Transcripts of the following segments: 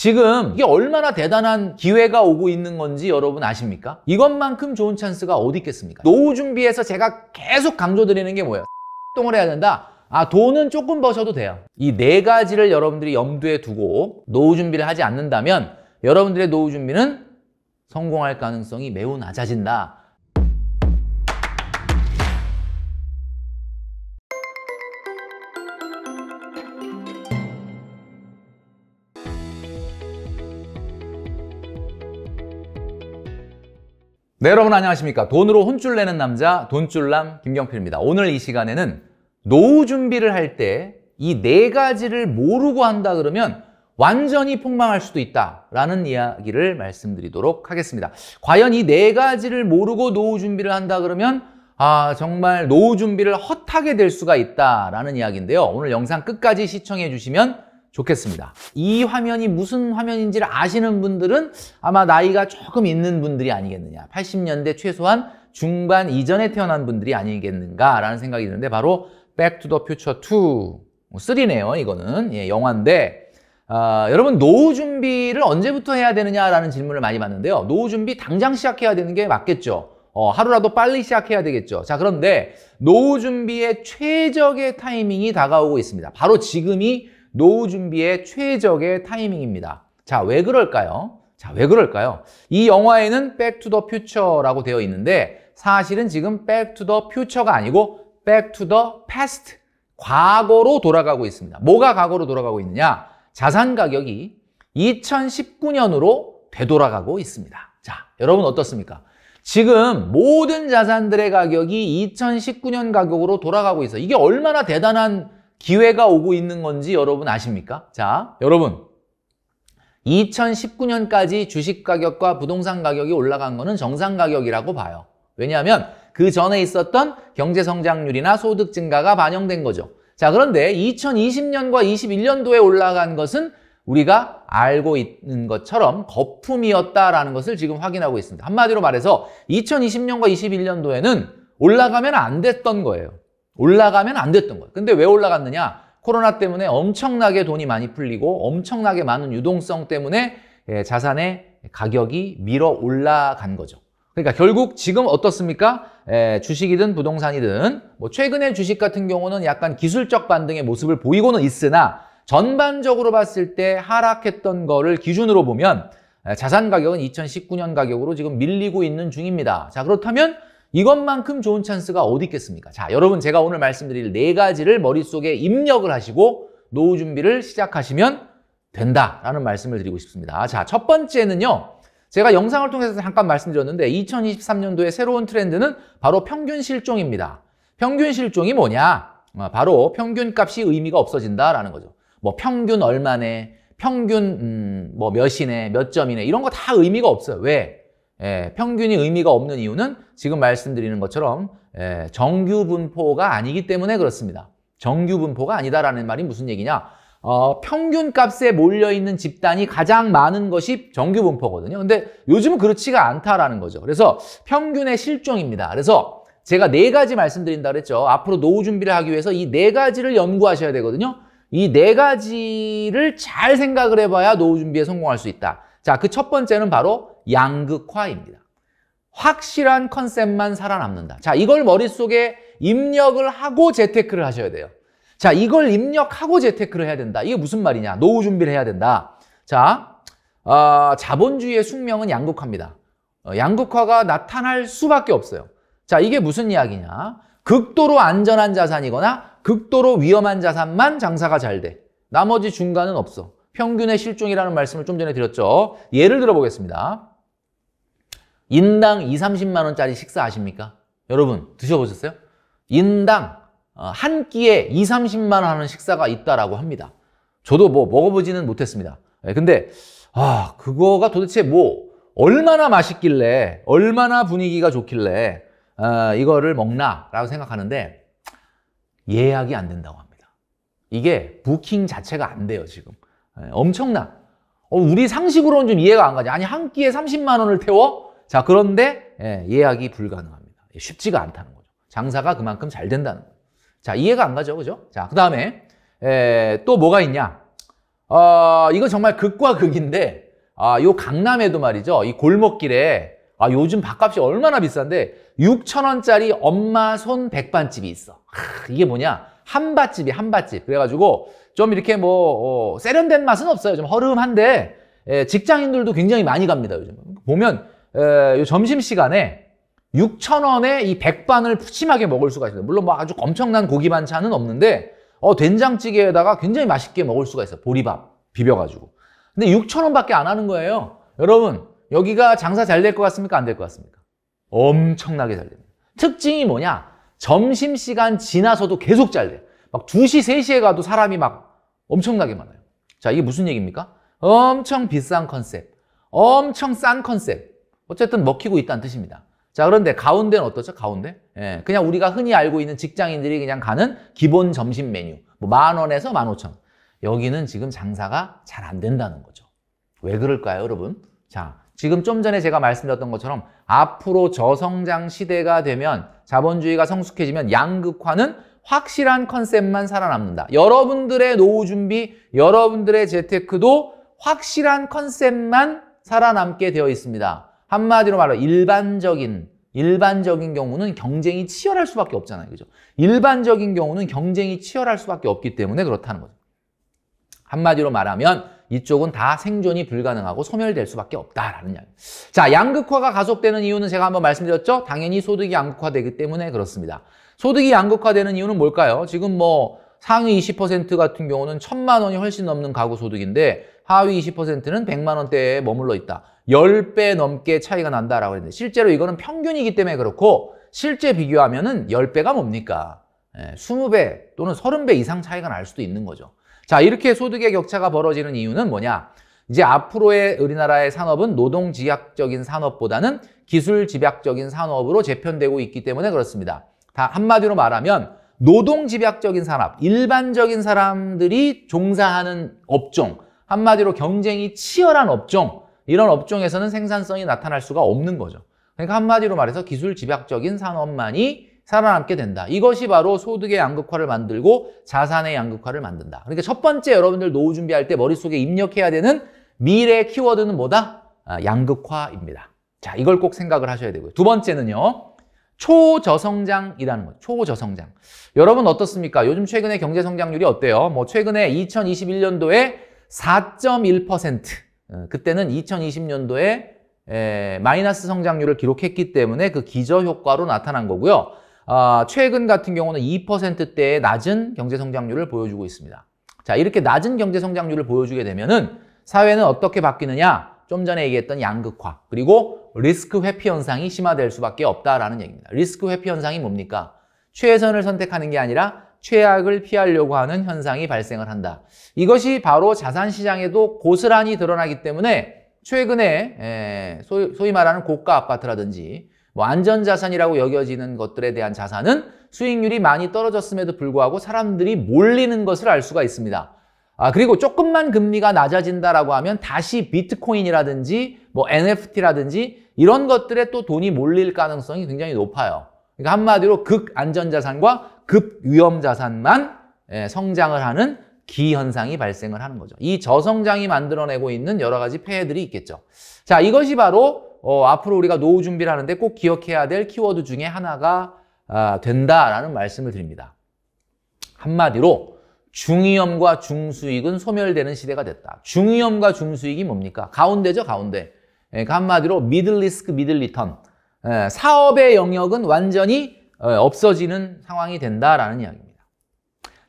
지금 이게 얼마나 대단한 기회가 오고 있는 건지 여러분 아십니까? 이것만큼 좋은 찬스가 어디 있겠습니까? 노후 준비에서 제가 계속 강조드리는 게 뭐예요? 똥을 해야 된다? 아 돈은 조금 버셔도 돼요 이 네 가지를 여러분들이 염두에 두고 노후 준비를 하지 않는다면 여러분들의 노후 준비는 성공할 가능성이 매우 낮아진다 네 여러분 안녕하십니까 돈으로 혼쭐 내는 남자 돈줄남 김경필입니다 오늘 이 시간에는 노후 준비를 할 때 이 네 가지를 모르고 한다 그러면 완전히 폭망할 수도 있다라는 이야기를 말씀드리도록 하겠습니다 과연 이 네 가지를 모르고 노후 준비를 한다 그러면 아 정말 노후 준비를 헛하게 될 수가 있다라는 이야기인데요 오늘 영상 끝까지 시청해 주시면 좋겠습니다. 이 화면이 무슨 화면인지를 아시는 분들은 아마 나이가 조금 있는 분들이 아니겠느냐. 80년대 최소한 중반 이전에 태어난 분들이 아니겠는가라는 생각이 드는데 바로 Back to the Future 2, 3네요. 뭐 이거는 예, 영화인데 어, 여러분 노후 준비를 언제부터 해야 되느냐라는 질문을 많이 받는데요. 노후 준비 당장 시작해야 되는 게 맞겠죠. 어, 하루라도 빨리 시작해야 되겠죠. 자, 그런데 노후 준비의 최적의 타이밍이 다가오고 있습니다. 바로 지금이 노후 준비의 최적의 타이밍입니다. 자, 왜 그럴까요? 자, 왜 그럴까요? 이 영화에는 백투 더 퓨처라고 되어 있는데 사실은 지금 백투 더 퓨처가 아니고 백투 더 패스트 과거로 돌아가고 있습니다. 뭐가 과거로 돌아가고 있느냐? 자산 가격이 2019년으로 되돌아가고 있습니다. 자, 여러분 어떻습니까? 지금 모든 자산들의 가격이 2019년 가격으로 돌아가고 있어요. 이게 얼마나 대단한 기회가 오고 있는 건지 여러분 아십니까? 자, 여러분 2019년까지 주식 가격과 부동산 가격이 올라간 거는 정상 가격이라고 봐요. 왜냐하면 그 전에 있었던 경제 성장률이나 소득 증가가 반영된 거죠. 자, 그런데 2020년과 21년도에 올라간 것은 우리가 알고 있는 것처럼 거품이었다라는 것을 지금 확인하고 있습니다. 한마디로 말해서 2020년과 21년도에는 올라가면 안 됐던 거예요. 올라가면 안 됐던 거예요. 근데 왜 올라갔느냐? 코로나 때문에 엄청나게 돈이 많이 풀리고 엄청나게 많은 유동성 때문에 예, 자산의 가격이 밀어 올라간 거죠. 그러니까 결국 지금 어떻습니까? 예, 주식이든 부동산이든 뭐 최근의 주식 같은 경우는 약간 기술적 반등의 모습을 보이고는 있으나 전반적으로 봤을 때 하락했던 거를 기준으로 보면 예, 자산 가격은 2019년 가격으로 지금 밀리고 있는 중입니다. 자 그렇다면 이것만큼 좋은 찬스가 어디 있겠습니까? 자, 여러분 제가 오늘 말씀드릴 네 가지를 머릿속에 입력을 하시고 노후 준비를 시작하시면 된다라는 말씀을 드리고 싶습니다. 자, 첫 번째는요. 제가 영상을 통해서 잠깐 말씀드렸는데 2023년도의 새로운 트렌드는 바로 평균 실종입니다. 평균 실종이 뭐냐? 어, 바로 평균 값이 의미가 없어진다라는 거죠. 뭐 평균 얼마네, 평균 음, 뭐 몇이네, 몇 점이네 이런 거 다 의미가 없어요. 왜? 예, 평균이 의미가 없는 이유는 지금 말씀드리는 것처럼 예, 정규 분포가 아니기 때문에 그렇습니다. 정규 분포가 아니다라는 말이 무슨 얘기냐? 어, 평균 값에 몰려있는 집단이 가장 많은 것이 정규 분포거든요. 근데 요즘은 그렇지가 않다라는 거죠. 그래서 평균의 실종입니다. 그래서 제가 네 가지 말씀드린다 그랬죠. 앞으로 노후 준비를 하기 위해서 이 네 가지를 연구하셔야 되거든요. 이 네 가지를 잘 생각을 해봐야 노후 준비에 성공할 수 있다. 자, 그 첫 번째는 바로 양극화입니다. 확실한 컨셉만 살아남는다. 자, 이걸 머릿속에 입력을 하고 재테크를 하셔야 돼요. 자, 이걸 입력하고 재테크를 해야 된다. 이게 무슨 말이냐? 노후 준비를 해야 된다. 자, 어, 자본주의의 숙명은 양극화입니다. 어, 양극화가 나타날 수밖에 없어요. 자, 이게 무슨 이야기냐? 극도로 안전한 자산이거나 극도로 위험한 자산만 장사가 잘 돼. 나머지 중간은 없어. 평균의 실종이라는 말씀을 좀 전에 드렸죠. 예를 들어 보겠습니다. 인당 2, 30만 원짜리 식사 아십니까? 여러분 드셔보셨어요? 인당 어, 한 끼에 2, 30만 원 하는 식사가 있다라고 합니다. 저도 뭐 먹어보지는 못했습니다. 예, 근데 아 그거가 도대체 뭐 얼마나 맛있길래 얼마나 분위기가 좋길래 어, 이거를 먹나라고 생각하는데 예약이 안 된다고 합니다. 이게 부킹 자체가 안 돼요 지금. 예, 엄청나. 어, 우리 상식으로는 좀 이해가 안 가지. 아니 한 끼에 30만 원을 태워? 자, 그런데 예, 예약이 불가능합니다. 예, 쉽지가 않다는 거죠. 장사가 그만큼 잘 된다는 거예 자, 이해가 안 가죠? 그죠? 자, 그 다음에 예, 또 뭐가 있냐? 어, 아, 이거 정말 극과 극인데 아, 요 강남에도 말이죠. 이 골목길에 아, 요즘 밥값이 얼마나 비싼데 6천원짜리 엄마 손 백반집이 있어. 아, 이게 뭐냐? 한밭집이 한밭집. 그래가지고 좀 이렇게 뭐 어, 세련된 맛은 없어요. 좀 허름한데 예, 직장인들도 굉장히 많이 갑니다. 요즘 보면 에, 점심 시간에 6,000원에 이 백반을 푸짐하게 먹을 수가 있어요. 물론 뭐 아주 엄청난 고기 반찬은 없는데 어, 된장찌개에다가 굉장히 맛있게 먹을 수가 있어요. 보리밥 비벼가지고. 근데 6,000원밖에 안 하는 거예요. 여러분 여기가 장사 잘 될 것 같습니까? 안 될 것 같습니까? 엄청나게 잘 됩니다. 특징이 뭐냐? 점심시간 지나서도 계속 잘 돼. 막 2시, 3시에 가도 사람이 막 엄청나게 많아요. 자, 이게 무슨 얘기입니까? 엄청 비싼 컨셉, 엄청 싼 컨셉, 어쨌든 먹히고 있다는 뜻입니다. 자, 그런데 가운데는 어떻죠? 가운데? 예, 그냥 우리가 흔히 알고 있는 직장인들이 그냥 가는 기본 점심 메뉴. 뭐 만 원에서 만 오천. 여기는 지금 장사가 잘 안 된다는 거죠. 왜 그럴까요, 여러분? 자, 지금 좀 전에 제가 말씀드렸던 것처럼 앞으로 저성장 시대가 되면 자본주의가 성숙해지면 양극화는 확실한 컨셉만 살아남는다. 여러분들의 노후 준비, 여러분들의 재테크도 확실한 컨셉만 살아남게 되어 있습니다. 한마디로 말하 일반적인 일반적인 경우는 경쟁이 치열할 수밖에 없잖아요. 그죠? 일반적인 경우는 경쟁이 치열할 수밖에 없기 때문에 그렇다는 거죠. 한마디로 말하면 이쪽은 다 생존이 불가능하고 소멸될 수밖에 없다라는 이야기. 자, 양극화가 가속되는 이유는 제가 한번 말씀드렸죠? 당연히 소득이 양극화되기 때문에 그렇습니다. 소득이 양극화되는 이유는 뭘까요? 지금 뭐 상위 20% 같은 경우는 천만 원이 훨씬 넘는 가구 소득인데 하위 20%는 100만 원대에 머물러 있다. 10배 넘게 차이가 난다라고 했는데 실제로 이거는 평균이기 때문에 그렇고 실제 비교하면 은 10배가 뭡니까? 20배 예, 또는 30배 이상 차이가 날 수도 있는 거죠. 자 이렇게 소득의 격차가 벌어지는 이유는 뭐냐? 이제 앞으로의 우리나라의 산업은 노동 지약적인 산업보다는 기술 집약적인 산업으로 재편되고 있기 때문에 그렇습니다. 다 한마디로 말하면 노동 집약적인 산업, 일반적인 사람들이 종사하는 업종, 한마디로 경쟁이 치열한 업종, 이런 업종에서는 생산성이 나타날 수가 없는 거죠. 그러니까 한마디로 말해서 기술 집약적인 산업만이 살아남게 된다. 이것이 바로 소득의 양극화를 만들고 자산의 양극화를 만든다. 그러니까 첫 번째 여러분들 노후 준비할 때 머릿속에 입력해야 되는 미래의 키워드는 뭐다? 아, 양극화입니다. 자, 이걸 꼭 생각을 하셔야 되고요. 두 번째는요. 초저성장이라는 거. 초저성장. 여러분 어떻습니까? 요즘 최근에 경제 성장률이 어때요? 뭐 최근에 2021년도에 4.1% 어, 그때는 2020년도에 에, 마이너스 성장률을 기록했기 때문에 그 기저 효과로 나타난 거고요. 아, 최근 같은 경우는 2%대의 낮은 경제 성장률을 보여주고 있습니다. 자, 이렇게 낮은 경제 성장률을 보여주게 되면은 사회는 어떻게 바뀌느냐? 좀 전에 얘기했던 양극화 그리고 리스크 회피 현상이 심화될 수밖에 없다라는 얘기입니다. 리스크 회피 현상이 뭡니까? 최선을 선택하는 게 아니라 최악을 피하려고 하는 현상이 발생을 한다. 이것이 바로 자산시장에도 고스란히 드러나기 때문에 최근에 소위 말하는 고가 아파트라든지 뭐 안전자산이라고 여겨지는 것들에 대한 자산은 수익률이 많이 떨어졌음에도 불구하고 사람들이 몰리는 것을 알 수가 있습니다. 아, 그리고 조금만 금리가 낮아진다라고 하면 다시 비트코인이라든지 뭐 NFT라든지 이런 것들에 또 돈이 몰릴 가능성이 굉장히 높아요. 그러니까 한마디로 극 안전자산과 급위험 자산만 예, 성장을 하는 기현상이 발생을 하는 거죠. 이 저성장이 만들어내고 있는 여러 가지 폐해들이 있겠죠. 자, 이것이 바로 어, 앞으로 우리가 노후 준비를 하는데 꼭 기억해야 될 키워드 중에 하나가 아, 된다라는 말씀을 드립니다. 한마디로 중위험과 중수익은 소멸되는 시대가 됐다. 중위험과 중수익이 뭡니까? 가운데죠, 가운데. 그러니까 한마디로 미들 리스크, 미들 리턴. 예, 사업의 영역은 완전히 어, 없어지는 상황이 된다라는 이야기입니다.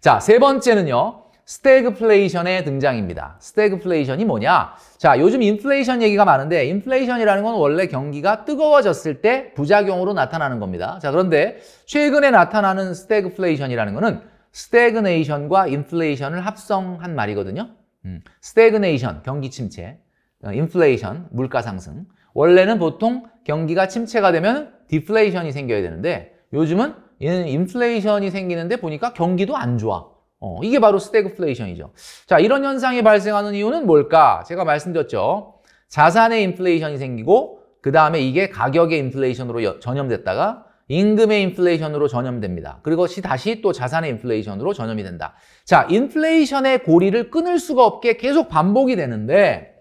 자, 세 번째는요. 스태그플레이션의 등장입니다. 스태그플레이션이 뭐냐? 자, 요즘 인플레이션 얘기가 많은데 인플레이션이라는 건 원래 경기가 뜨거워졌을 때 부작용으로 나타나는 겁니다. 자, 그런데 최근에 나타나는 스태그플레이션이라는 거는 스태그네이션과 인플레이션을 합성한 말이거든요. 음, 스태그네이션, 경기 침체, 어, 인플레이션, 물가 상승. 원래는 보통 경기가 침체가 되면 디플레이션이 생겨야 되는데 요즘은 얘는 인플레이션이 생기는데 보니까 경기도 안 좋아. 어, 이게 바로 스태그플레이션이죠. 자, 이런 현상이 발생하는 이유는 뭘까? 제가 말씀드렸죠. 자산의 인플레이션이 생기고 그 다음에 이게 가격의 인플레이션으로 전염됐다가 임금의 인플레이션으로 전염됩니다. 그것이 다시 또 자산의 인플레이션으로 전염이 된다. 자, 인플레이션의 고리를 끊을 수가 없게 계속 반복이 되는데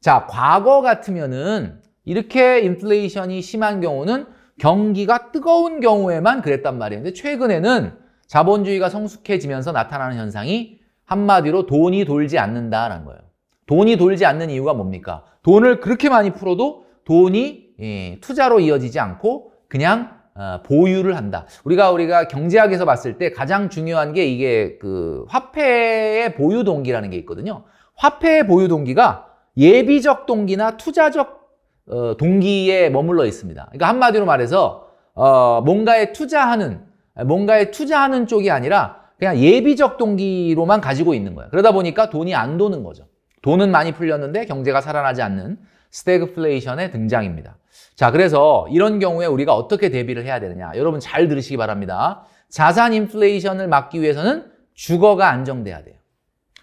자, 과거 같으면은 이렇게 인플레이션이 심한 경우는 경기가 뜨거운 경우에만 그랬단 말이에요. 근데 최근에는 자본주의가 성숙해지면서 나타나는 현상이 한마디로 돈이 돌지 않는다라는 거예요. 돈이 돌지 않는 이유가 뭡니까? 돈을 그렇게 많이 풀어도 돈이 예, 투자로 이어지지 않고 그냥 어, 보유를 한다. 우리가 우리가 경제학에서 봤을 때 가장 중요한 게 이게 그 화폐의 보유 동기라는 게 있거든요. 화폐의 보유 동기가 예비적 동기나 투자적 어, 동기에 머물러 있습니다. 그러니까 한마디로 말해서 어, 뭔가에 투자하는 뭔가에 투자하는 쪽이 아니라 그냥 예비적 동기로만 가지고 있는 거예요. 그러다 보니까 돈이 안 도는 거죠. 돈은 많이 풀렸는데 경제가 살아나지 않는 스태그플레이션의 등장입니다. 자, 그래서 이런 경우에 우리가 어떻게 대비를 해야 되느냐. 여러분 잘 들으시기 바랍니다. 자산 인플레이션을 막기 위해서는 주거가 안정돼야 돼요.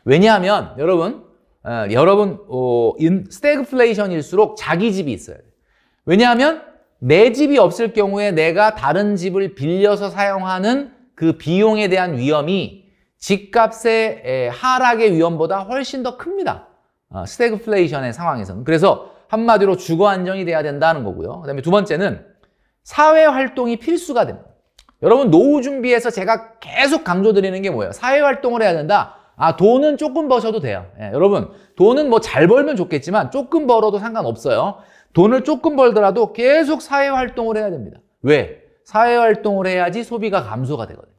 왜냐하면 여러분 아, 여러분 어, 스태그플레이션일수록 자기 집이 있어야 돼요. 왜냐하면 내 집이 없을 경우에 내가 다른 집을 빌려서 사용하는 그 비용에 대한 위험이 집값의 하락의 위험보다 훨씬 더 큽니다. 어, 스태그플레이션의 상황에서는. 그래서 한마디로 주거 안정이 돼야 된다는 거고요. 그다음에 두 번째는 사회 활동이 필수가 됩니다. 여러분 노후 준비에서 제가 계속 강조드리는 게 뭐예요? 사회 활동을 해야 된다. 아 돈은 조금 버셔도 돼요 예, 여러분 돈은 뭐 잘 벌면 좋겠지만 조금 벌어도 상관없어요 돈을 조금 벌더라도 계속 사회활동을 해야 됩니다 왜? 사회활동을 해야지 소비가 감소가 되거든요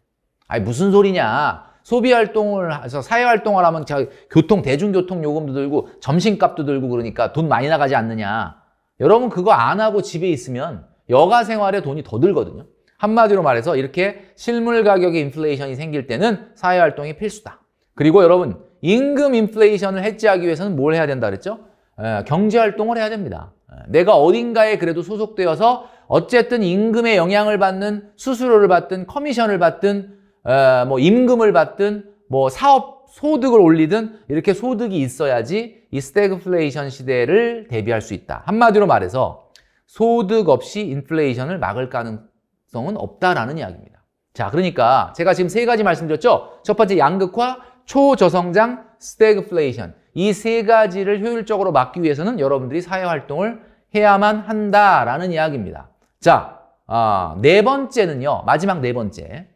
아니 무슨 소리냐 소비활동을 해서 사회활동을 하면 교통 대중교통 요금도 들고 점심값도 들고 그러니까 돈 많이 나가지 않느냐 여러분 그거 안 하고 집에 있으면 여가 생활에 돈이 더 들거든요 한마디로 말해서 이렇게 실물 가격의 인플레이션이 생길 때는 사회활동이 필수다 그리고 여러분 임금 인플레이션을 해지하기 위해서는 뭘 해야 된다 그랬죠? 에, 예, 경제활동을 해야 됩니다. 예, 내가 어딘가에 그래도 소속되어서 어쨌든 임금의 영향을 받는 수수료를 받든 커미션을 받든 에, 예, 뭐 임금을 받든 뭐 사업 소득을 올리든 이렇게 소득이 있어야지 이 스태그플레이션 시대를 대비할 수 있다. 한마디로 말해서 소득 없이 인플레이션을 막을 가능성은 없다라는 이야기입니다. 자, 그러니까 제가 지금 세 가지 말씀드렸죠? 첫 번째 양극화, 초저성장, 스태그플레이션 이 세 가지를 효율적으로 막기 위해서는 여러분들이 사회활동을 해야만 한다라는 이야기입니다. 자, 아, 네 번째는요. 마지막 네 번째.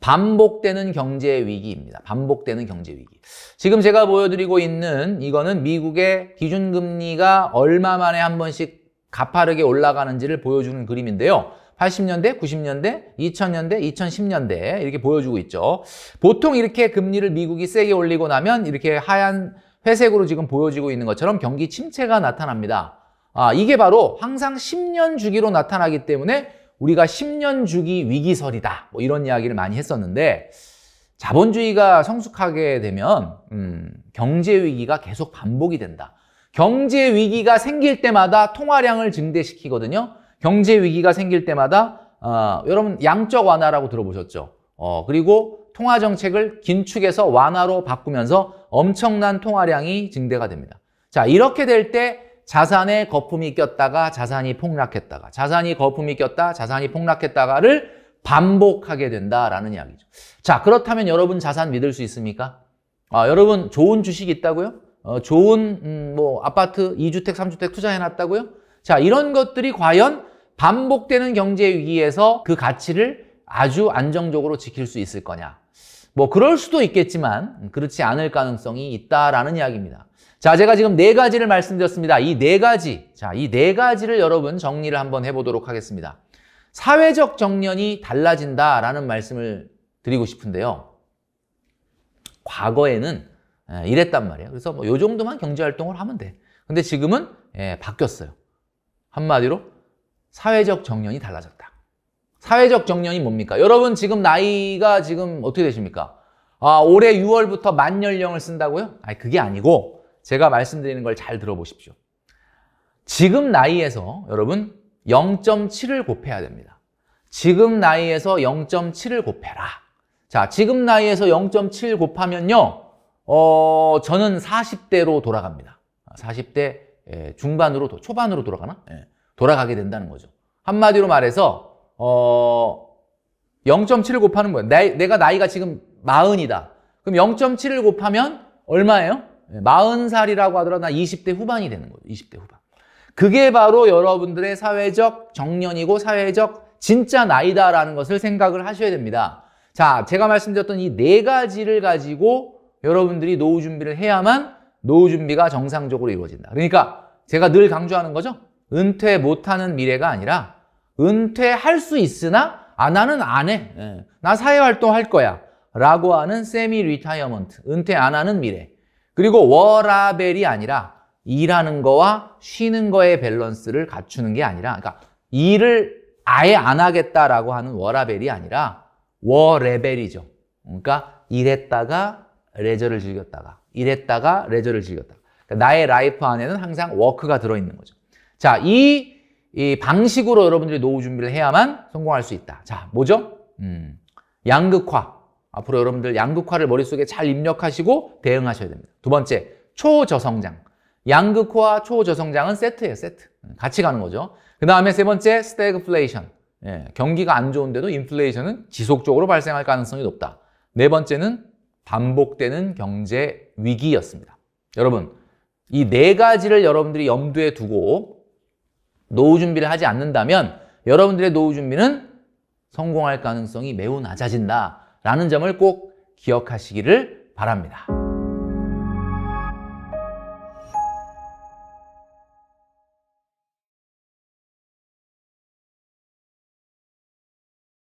반복되는 경제 위기입니다. 반복되는 경제 위기. 지금 제가 보여드리고 있는 이거는 미국의 기준금리가 얼마 만에 한 번씩 가파르게 올라가는지를 보여주는 그림인데요. 80년대, 90년대, 2000년대, 2010년대 이렇게 보여주고 있죠. 보통 이렇게 금리를 미국이 세게 올리고 나면 이렇게 하얀 회색으로 지금 보여지고 있는 것처럼 경기 침체가 나타납니다. 아, 이게 바로 항상 10년 주기로 나타나기 때문에 우리가 10년 주기 위기설이다. 뭐 이런 이야기를 많이 했었는데 자본주의가 성숙하게 되면 음, 경제 위기가 계속 반복이 된다. 경제 위기가 생길 때마다 통화량을 증대시키거든요. 경제 위기가 생길 때마다 어, 여러분 양적 완화라고 들어보셨죠? 어, 그리고 통화 정책을 긴축에서 완화로 바꾸면서 엄청난 통화량이 증대가 됩니다. 자, 이렇게 될 때 자산에 거품이 꼈다가 자산이 폭락했다가 자산이 거품이 꼈다 자산이 폭락했다가를 반복하게 된다라는 이야기죠. 자, 그렇다면 여러분 자산 믿을 수 있습니까? 아, 여러분 좋은 주식 있다고요? 어, 좋은 음, 뭐 아파트, 2주택3주택 투자해 놨다고요? 자, 이런 것들이 과연 반복되는 경제 위기에서 그 가치를 아주 안정적으로 지킬 수 있을 거냐. 뭐 그럴 수도 있겠지만 그렇지 않을 가능성이 있다라는 이야기입니다. 자, 제가 지금 네 가지를 말씀드렸습니다. 이 네 가지. 자, 이 네 가지를 여러분 정리를 한번 해보도록 하겠습니다. 사회적 정년이 달라진다라는 말씀을 드리고 싶은데요. 과거에는 예, 이랬단 말이에요. 그래서 뭐 요 정도만 경제활동을 하면 돼. 근데 지금은 예, 바뀌었어요. 한마디로 사회적 정년이 달라졌다. 사회적 정년이 뭡니까? 여러분 지금 나이가 지금 어떻게 되십니까? 아, 올해 6월부터 만 연령을 쓴다고요? 아니, 그게 아니고 제가 말씀드리는 걸 잘 들어보십시오. 지금 나이에서 여러분 0.7을 곱해야 됩니다. 지금 나이에서 0.7을 곱해라. 자, 지금 나이에서 0.7 곱하면요. 어, 저는 40대로 돌아갑니다. 40대 예, 중반으로, 초반으로 돌아가나? 예. 돌아가게 된다는 거죠. 한마디로 말해서 어 0.7을 곱하는 거예요. 내, 내가 나이가 지금 마흔이다. 그럼 0.7을 곱하면 얼마예요? 네, 마흔 살이라고 하더라도 나 20대 후반이 되는 거죠요 20대 후반. 그게 바로 여러분들의 사회적 정년이고 사회적 진짜 나이다라는 것을 생각을 하셔야 됩니다. 자, 제가 말씀드렸던 이 네 가지를 가지고 여러분들이 노후 준비를 해야만 노후 준비가 정상적으로 이루어진다. 그러니까 제가 늘 강조하는 거죠. 은퇴 못하는 미래가 아니라 은퇴할 수 있으나 아 나는 안 해. 예, 나 사회활동 할 거야. 라고 하는 세미 리타이어먼트, 은퇴 안 하는 미래. 그리고 워라벨이 아니라 일하는 거와 쉬는 거의 밸런스를 갖추는 게 아니라 그러니까 일을 아예 안 하겠다라고 하는 워라벨이 아니라 워레벨이죠. 그러니까 일했다가 레저를 즐겼다가 일했다가 레저를 즐겼다가 그러니까 나의 라이프 안에는 항상 워크가 들어있는 거죠. 자, 이, 이 방식으로 여러분들이 노후 준비를 해야만 성공할 수 있다. 자, 뭐죠? 음, 양극화. 앞으로 여러분들 양극화를 머릿속에 잘 입력하시고 대응하셔야 됩니다. 두 번째, 초저성장. 양극화 초저성장은 세트예요, 세트. 음, 같이 가는 거죠. 그 다음에 세 번째, 스태그플레이션. 예, 경기가 안 좋은데도 인플레이션은 지속적으로 발생할 가능성이 높다. 네 번째는 반복되는 경제 위기였습니다. 여러분, 이 네 가지를 여러분들이 염두에 두고 노후 준비를 하지 않는다면 여러분들의 노후 준비는 성공할 가능성이 매우 낮아진다라는 점을 꼭 기억하시기를 바랍니다.